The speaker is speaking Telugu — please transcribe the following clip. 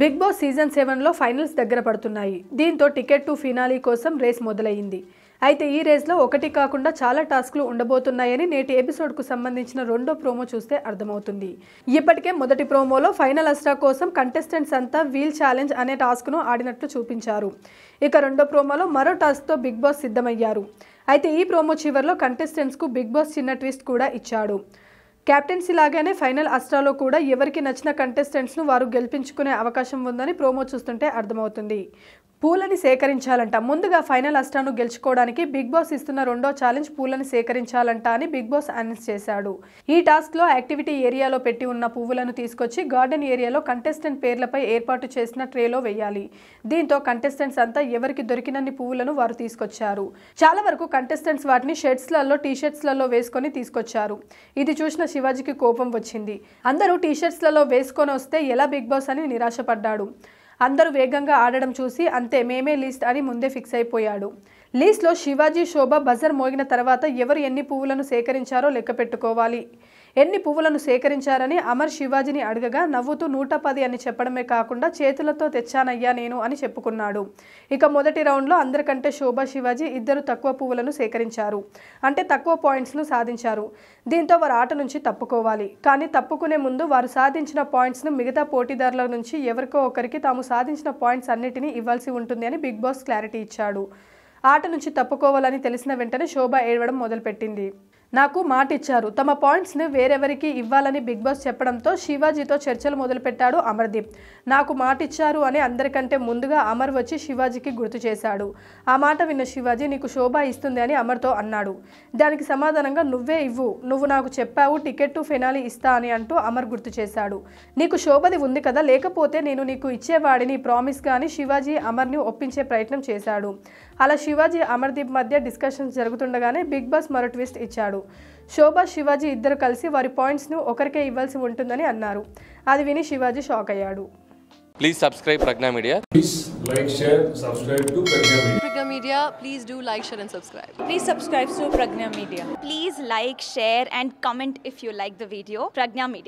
బిగ్ బాస్ సీజన్ సెవెన్లో ఫైనల్స్ దగ్గర పడుతున్నాయి దీంతో టికెట్ టు ఫినాలీ కోసం రేస్ మొదలయ్యింది అయితే ఈ రేస్లో ఒకటి కాకుండా చాలా టాస్క్లు ఉండబోతున్నాయని నేటి ఎపిసోడ్కు సంబంధించిన రెండో ప్రోమో చూస్తే అర్థమవుతుంది ఇప్పటికే మొదటి ప్రోమోలో ఫైనల్ అస్ట్రా కోసం కంటెస్టెంట్స్ అంతా వీల్ ఛాలెంజ్ అనే టాస్క్ను ఆడినట్లు చూపించారు ఇక రెండో ప్రోమోలో మరో టాస్క్తో బిగ్ బాస్ సిద్ధమయ్యారు అయితే ఈ ప్రోమో చివరిలో కంటెస్టెంట్స్కు బిగ్ బాస్ చిన్న ట్విస్ట్ కూడా ఇచ్చాడు క్యాప్టెన్సీ లాగానే ఫైనల్ అస్ట్రాలో కూడా ఎవరికి నచ్చిన కంటెస్టెంట్స్ను వారు గెలిపించుకునే అవకాశం ఉందని ప్రోమో చూస్తుంటే అర్థమవుతుంది పూలని సేకరించాలంట ముందుగా ఫైనల్ అష్టాను గెలుచుకోవడానికి బిగ్ బాస్ ఇస్తున్న రెండో ఛాలెంజ్ పూలని సేకరించాలంట అని బిగ్ బాస్ అనౌన్స్ చేశాడు ఈ టాస్క్లో యాక్టివిటీ ఏరియాలో పెట్టి ఉన్న పువ్వులను తీసుకొచ్చి గార్డెన్ ఏరియాలో కంటెస్టెంట్ పేర్లపై ఏర్పాటు చేసిన ట్రేలో వేయాలి దీంతో కంటెస్టెంట్స్ అంతా ఎవరికి దొరికినన్ని పువ్వులను వారు తీసుకొచ్చారు చాలా వరకు కంటెస్టెంట్స్ వాటిని షర్ట్స్లలో షర్ట్స్లలో వేసుకొని తీసుకొచ్చారు ఇది చూసిన శివాజీకి కోపం వచ్చింది అందరూ షర్ట్స్లలో వేసుకొని వస్తే ఎలా బిగ్ బాస్ అని నిరాశపడ్డాడు అందరూ వేగంగా ఆడడం చూసి అంతే మేమే లీస్ట్ అని ముందే ఫిక్స్ అయిపోయాడు లీస్ట్లో శివాజీ శోభ బజర్ మోగిన తర్వాత ఎవరు ఎన్ని పువ్వులను సేకరించారో లెక్క పెట్టుకోవాలి ఎన్ని పువ్వులను సేకరించారని అమర్ శివాజీని అడగగా నవ్వుతూ నూట పది అని చెప్పడమే కాకుండా చేతులతో తెచ్చానయ్యా నేను అని చెప్పుకున్నాడు ఇక మొదటి రౌండ్లో అందరికంటే శోభా శివాజీ ఇద్దరు తక్కువ పువ్వులను సేకరించారు అంటే తక్కువ పాయింట్స్ను సాధించారు దీంతో వారు ఆట నుంచి తప్పుకోవాలి కానీ తప్పుకునే ముందు వారు సాధించిన పాయింట్స్ను మిగతా పోటీదారుల నుంచి ఎవరికో ఒకరికి తాము సాధించిన పాయింట్స్ అన్నిటినీ ఇవ్వాల్సి ఉంటుంది అని బిగ్ బాస్ క్లారిటీ ఇచ్చాడు ఆట నుంచి తప్పుకోవాలని తెలిసిన వెంటనే శోభ ఏడవడం మొదలుపెట్టింది నాకు మాట ఇచ్చారు తమ పాయింట్స్ని వేరెవరికి ఇవ్వాలని బిగ్ బాస్ చెప్పడంతో శివాజీతో చర్చలు మొదలుపెట్టాడు అమర్దీప్ నాకు మాట ఇచ్చారు అని అందరికంటే ముందుగా అమర్ వచ్చి శివాజీకి గుర్తు చేశాడు ఆ మాట విన్న శివాజీ నీకు శోభ ఇస్తుంది అని అమర్తో అన్నాడు దానికి సమాధానంగా నువ్వే ఇవ్వు నువ్వు నాకు చెప్పావు టికెట్ టు ఫెనాలి ఇస్తా అని అంటూ అమర్ గుర్తు చేశాడు నీకు శోభది ఉంది కదా లేకపోతే నేను నీకు ఇచ్చేవాడిని ప్రామిస్ కానీ శివాజీ అమర్ని ఒప్పించే ప్రయత్నం చేశాడు అలా శివాజీ అమర్దీప్ మధ్య డిస్కషన్స్ జరుగుతుండగానే బిగ్ బాస్ మరో ట్విస్ట్ ఇచ్చాడు చేశారు శోభ శివాజీ ఇద్దరు కలిసి వారి పాయింట్స్ను ఒకరికే ఇవ్వాల్సి ఉంటుందని అన్నారు అది విని శివాజీ షాక్ అయ్యాడు please subscribe Pragna Media please like share subscribe to Pragna Media Pragna Media please do like share and subscribe please subscribe to Pragna Media please like share and comment if you like the video Pragna media